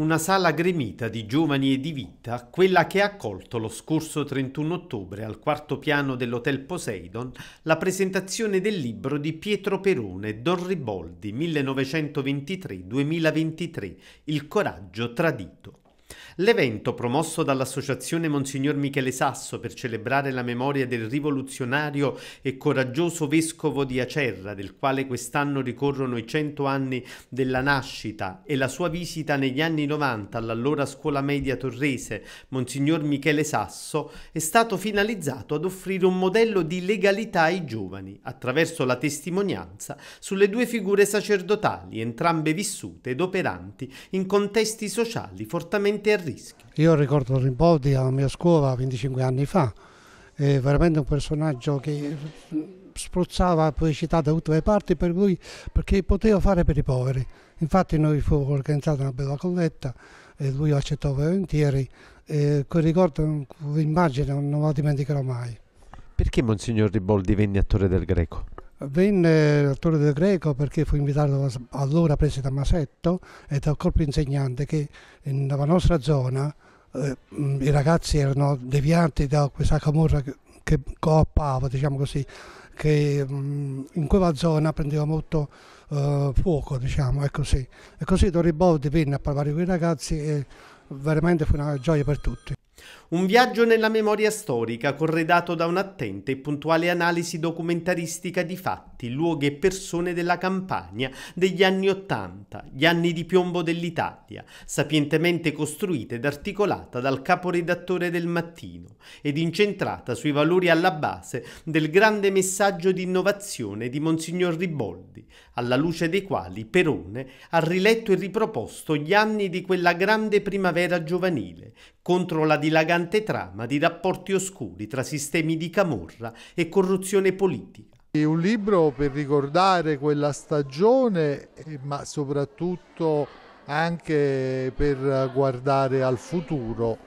una sala gremita di giovani e di vita, quella che ha accolto lo scorso 31 ottobre al quarto piano dell'Hotel Poseidon la presentazione del libro di Pietro Perone Don Riboldi 1923-2023 Il coraggio tradito. L'evento, promosso dall'Associazione Monsignor Michele Sasso per celebrare la memoria del rivoluzionario e coraggioso vescovo di Acerra, del quale quest'anno ricorrono i cento anni della nascita, e la sua visita negli anni 90 all'allora scuola media torrese Monsignor Michele Sasso, è stato finalizzato ad offrire un modello di legalità ai giovani attraverso la testimonianza sulle due figure sacerdotali, entrambe vissute ed operanti in contesti sociali fortemente veramente a rischio. Io ricordo Rimpoldi alla mia scuola 25 anni fa, è veramente un personaggio che spruzzava pubblicità da tutte le parti per lui perché poteva fare per i poveri. Infatti noi fu organizzata una bella colletta e lui accettò volentieri. E quel ricordo, l'immagine non la dimenticherò mai. Perché Monsignor Riboldi venne attore del Greco? Venne l'attore del greco perché fu invitato allora preso da Masetto e dal corpo insegnante che nella nostra zona eh, mm, i ragazzi erano deviati da questa camorra che, che coappava, diciamo così, che mh, mm, in quella zona prendeva molto eh, fuoco, diciamo, è così. E così Doriboldi venne a parlare con i ragazzi e veramente fu una gioia per tutti. Un viaggio nella memoria storica corredato da un'attenta e puntuale analisi documentaristica di fatti, luoghi e persone della campagna degli anni Ottanta, gli anni di piombo dell'Italia, sapientemente costruita ed articolata dal caporedattore del Mattino ed incentrata sui valori alla base del grande messaggio di innovazione di Monsignor Riboldi, alla luce dei quali Perone ha riletto e riproposto gli anni di quella grande primavera giovanile contro la dilagante un'intrigante trama di rapporti oscuri tra sistemi di camorra e corruzione politica. È un libro per ricordare quella stagione, eh, ma soprattutto anche per guardare al futuro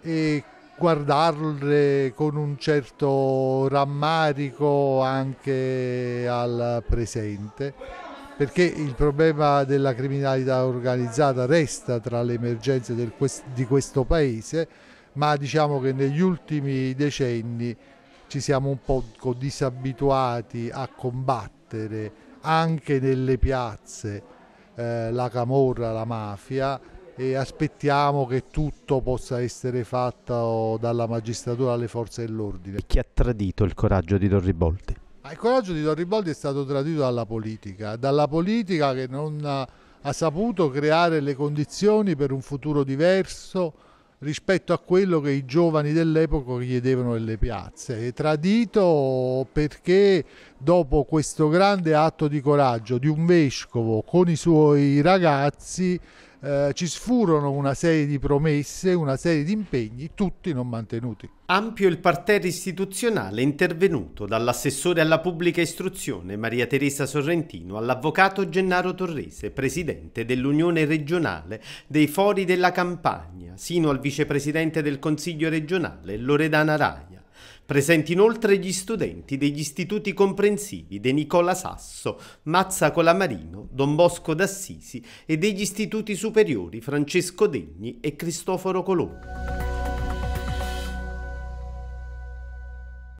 e guardarle con un certo rammarico anche al presente, perché il problema della criminalità organizzata resta tra le emergenze del, di questo paese ma diciamo che negli ultimi decenni ci siamo un po' disabituati a combattere anche nelle piazze eh, la camorra, la mafia e aspettiamo che tutto possa essere fatto dalla magistratura alle forze dell'ordine. chi ha tradito il coraggio di Dorriboldi? Ma ah, il coraggio di Dorriboldi è stato tradito dalla politica, dalla politica che non ha, ha saputo creare le condizioni per un futuro diverso, rispetto a quello che i giovani dell'epoca chiedevano nelle piazze. E tradito perché dopo questo grande atto di coraggio di un vescovo con i suoi ragazzi eh, ci furono una serie di promesse, una serie di impegni, tutti non mantenuti. Ampio il parterre istituzionale intervenuto dall'assessore alla pubblica istruzione Maria Teresa Sorrentino all'avvocato Gennaro Torrese, presidente dell'Unione regionale dei Fori della campagna, sino al vicepresidente del Consiglio regionale Loredana Rai. Presenti inoltre gli studenti degli istituti comprensivi De Nicola Sasso, Mazza Colamarino, Don Bosco d'Assisi e degli istituti superiori Francesco Degni e Cristoforo Colombo.